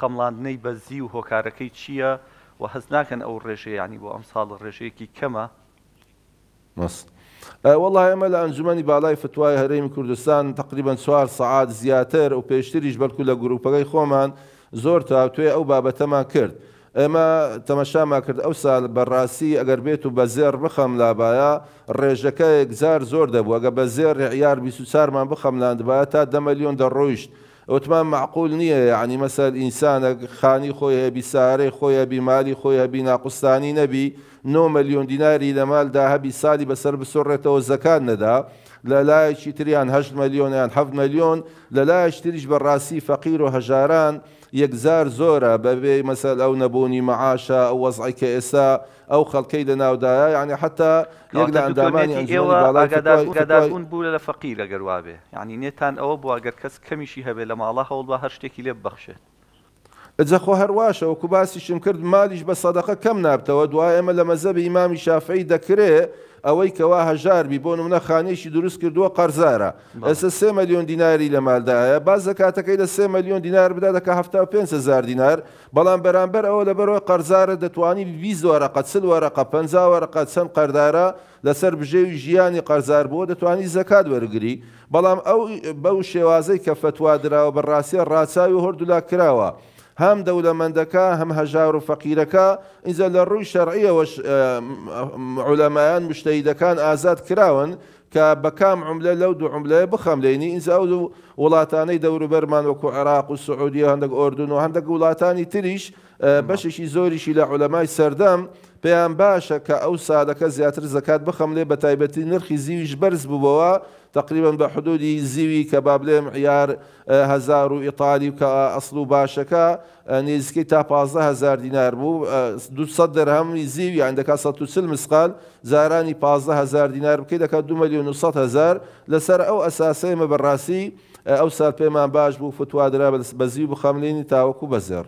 خەمڵاندنەی بەزی و هۆکارەکەی چییە و هەز ناکەن ئەو ڕێژەیە ینی بۆ ئەم ساڵ ڕێژەیەکی کەمە مەست والله ئەمە لە ئەنجومی بالای فتوای هەرێمی کوردستان تقریبا چوار سعات زیاتر و پێشتریش بەلکو لە گروپەکەی خۆمان زۆر تا توێ ئەو بابەتەمان کرد. ئێمە تەمەشاما کرد ئەو سال بەڕاستی ئەگەر بێت و بە زێر بخەم لابایە ڕێژەکە یەکزار زۆر دەبوو ئەگە بە زێر یار 24مان بخەملاند بە تا دە مەلیۆن دەڕۆیشت وتمام معقول نيه يعني مثلا انسان خاني خويا بساري خويا بمالي خويا بناقصاني نبي نو مليون دیناری لە مال هەبی ساڵی بەسەر بسڕێتەوە زەکان نەدا لا تریان هە ملیۆنیان ه ملیۆن لەلایەش تریش بەڕاستی فەقیر و هەژاران یەکزار زۆرە بەبێ مەسەل ئەو نەبوونی مەعاشە ئەو وەزعیکە ئێسا ئەو خەڵکەی لە ناودایە ینی حتا یەک لە ئەندامانی ئەنجێوەگەدابوون بوو لە فقير لەگەروابێ ینی نێتان ئەوە بواگەر کەس کەمیشی هەبێ لە ماڵە هەوڵ بە هەر شتێکی لێ بەخشێت جەخۆ هەرواشەوە کو باسیشم کرد مالیش بە سەدەقە کەم نابتەوە دوای ئەمە لە مەزەب ئیمامی شافعی دەکرێ ئەوەی کەوا هەژار بی بۆ نمونە خانێکی دروست کردووە قەرزارە ئەسە سێ مەلیۆن دیناری لە مالدایە باز کاتەکەی لە سێ مەلیۆن دینار بدا دەکە هفتا پێ هزار دینار بەڵام بەرامبەر ئەوە لەبەرەوە قەرزارە دەتوانی ویز وەرەقە چل وەرەقە پ وەرەقە چەند قەردارە لەسەر بژێوی ژیانی قەرزار بووە دەتوانی زەکات وەرگری بەڵام ئەو بەو شێوازەی کە فتووا درراوە بەڕاستیە ڕاچاوی هەردولا کراوە. هم دولة هەم هەژار و فەقیرەکە ئینجا لە ڕووی شەرعیەوە آه، عولەمایان مشتەیدەکان ئازاد کراون کە بە کام عملە لەو دوو عملەیە بخەم لێنی ئینجا و وڵاتانەی دەوروبەرمان وەکو عراق و سعودی هەندێک ئۆردون و هەندێک وڵاتانی تریش بەشێکی زۆریشی لە عولەمای سەردەم پێیان باشە کە ئەو سادەکە زیاتر زەکات بخەملێ بە تایبەتی نرخی زیویش بەرز ببەوە تقریبا بە حدودی زیوی کە با بڵێم عیارهزار و ئیتالی کە ئەسل و باشەکە نێزیکەی تا 15هزار دینار بوو 200 دەرهەمی زیوی ئەندەکە 140 مسقال زارانی 15هزار دینار بکەی دەکات 2 میلیۆن 100 هزار لەسەر ئەو ئەساسەی مەبڕاستی ئەو سات پێمان باش بوو فتووا درا بەزی و بخەملینی تاوەکو بەزێر